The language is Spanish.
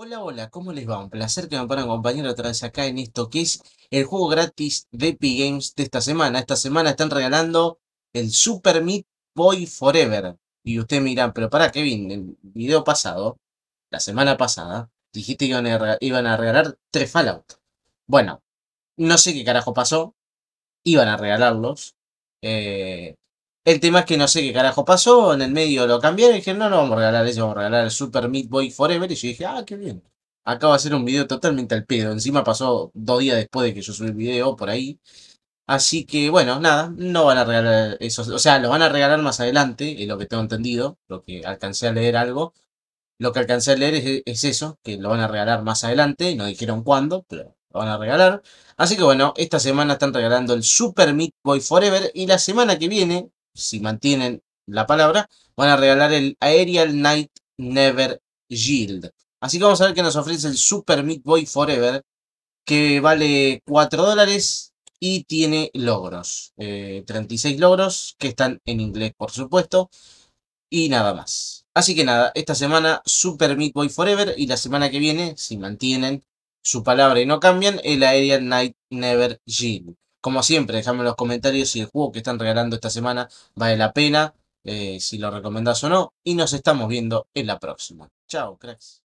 Hola, hola, ¿cómo les va? Un placer que me puedan acompañar otra vez acá en esto que es el juego gratis de Epic Games de esta semana. Esta semana están regalando el Super Meat Boy Forever. Y ustedes miran, pero para Kevin, el video pasado, la semana pasada, dijiste que iban a, regalar tres Fallout. Bueno, no sé qué carajo pasó. Iban a regalarlos. Eh, el tema es que no sé qué carajo pasó, en el medio lo cambiaron y dije, no, no vamos a regalar eso, vamos a regalar el Super Meat Boy Forever. Y yo dije, ah, qué bien. Acabo de hacer un video totalmente al pedo. Encima pasó dos días después de que yo subí el video por ahí. Así que, bueno, nada, no van a regalar eso. O sea, lo van a regalar más adelante, es lo que tengo entendido, lo que alcancé a leer algo. Lo que alcancé a leer es, es eso, que lo van a regalar más adelante, no dijeron cuándo, pero lo van a regalar. Así que bueno, esta semana están regalando el Super Meat Boy Forever y la semana que viene si mantienen la palabra, van a regalar el Aerial Knight Never Yield. Así que vamos a ver qué nos ofrece el Super Meat Boy Forever, que vale 4 dólares y tiene logros. 36 eh, logros, que están en inglés, por supuesto, y nada más. Así que nada, esta semana Super Meat Boy Forever y la semana que viene, si mantienen su palabra y no cambian, el Aerial Knight Never Yield como siempre, déjame en los comentarios si el juego que están regalando esta semana vale la pena, eh, si lo recomendás o no. Y nos estamos viendo en la próxima. Chao, cracks.